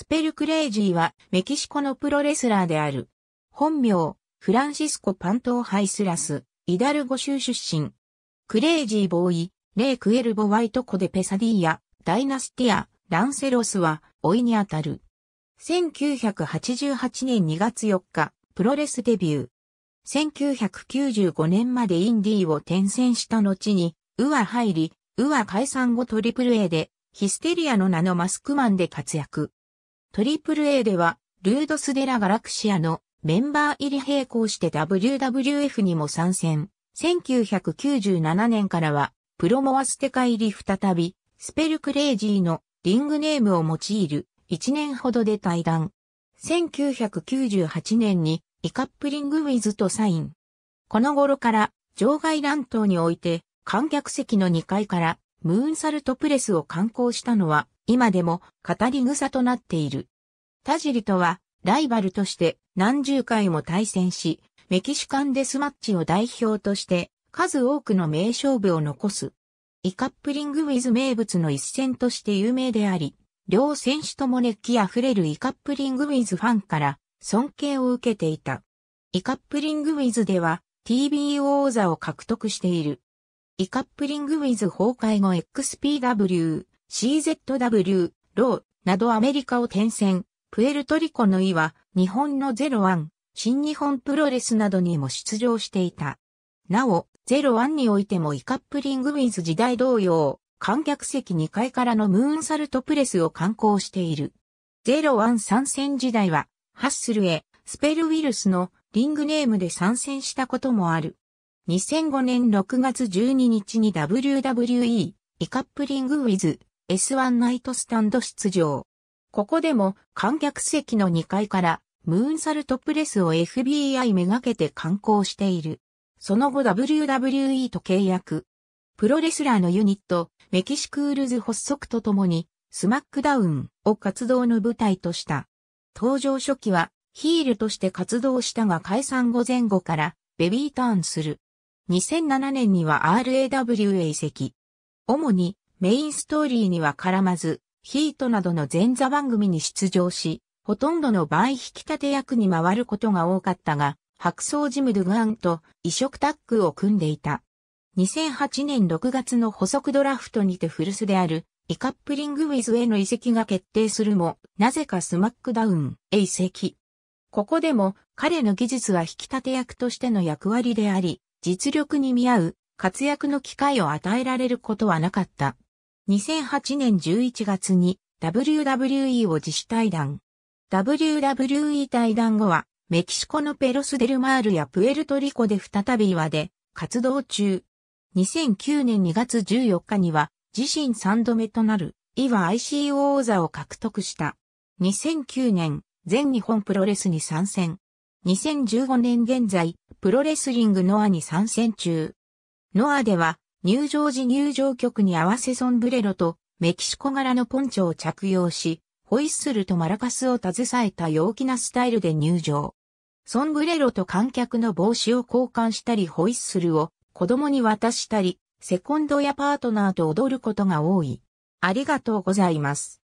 スペルクレイジーはメキシコのプロレスラーである。本名、フランシスコ・パントーハイスラス、イダルゴ州出身。クレイジーボーイ、レイクエルボ・ワイトコデ・ペサディーヤ、ダイナスティア、ランセロスは、老いにあたる。1988年2月4日、プロレスデビュー。1995年までインディーを転戦した後に、ウア入り、ウア解散後トリプル a で、ヒステリアの名のマスクマンで活躍。AAA では、ルードスデラ・ガラクシアのメンバー入り並行して WWF にも参戦。1997年からは、プロモアステカ入り再び、スペルクレイジーのリングネームを用いる1年ほどで退団。1998年にイカップリングウィズとサイン。この頃から場外乱闘において観客席の2階からムーンサルトプレスを観光したのは今でも語り草となっている。田尻とは、ライバルとして何十回も対戦し、メキシカンデスマッチを代表として、数多くの名勝負を残す。イカップリングウィズ名物の一戦として有名であり、両選手とも熱気あふれるイカップリングウィズファンから尊敬を受けていた。イカップリングウィズでは TBO 王座を獲得している。イカップリングウィズ崩壊後 XPW CZW、ローなどアメリカを転戦、プエルトリコのイは日本のゼロワン、新日本プロレスなどにも出場していた。なお、ゼロワンにおいてもイカップリングウィズ時代同様、観客席2階からのムーンサルトプレスを観光している。ゼロワン参戦時代は、ハッスルへ、スペルウィルスのリングネームで参戦したこともある。2005年6月12日に WWE、イカップリングウィズ、S1 ナイトスタンド出場。ここでも観客席の2階からムーンサルトプレスを FBI めがけて観光している。その後 WWE と契約。プロレスラーのユニット、メキシクールズ発足とともに、スマックダウンを活動の舞台とした。登場初期はヒールとして活動したが解散後前後からベビーターンする。2007年には RAW へ移籍。主にメインストーリーには絡まず、ヒートなどの前座番組に出場し、ほとんどの場合引き立て役に回ることが多かったが、白装ジム・ドゥグアンと異色タッグを組んでいた。2008年6月の補足ドラフトにて古巣である、イカップリングウィズへの移籍が決定するも、なぜかスマックダウンへ移籍。ここでも彼の技術は引き立て役としての役割であり、実力に見合う活躍の機会を与えられることはなかった。2008年11月に WWE を自主退団。WWE 退団後は、メキシコのペロスデルマールやプエルトリコで再び岩で活動中。2009年2月14日には、自身3度目となる、岩 IC 王座を獲得した。2009年、全日本プロレスに参戦。2015年現在、プロレスリングノアに参戦中。ノアでは、入場時入場曲に合わせソンブレロとメキシコ柄のポンチョを着用し、ホイッスルとマラカスを携えた陽気なスタイルで入場。ソンブレロと観客の帽子を交換したりホイッスルを子供に渡したり、セコンドやパートナーと踊ることが多い。ありがとうございます。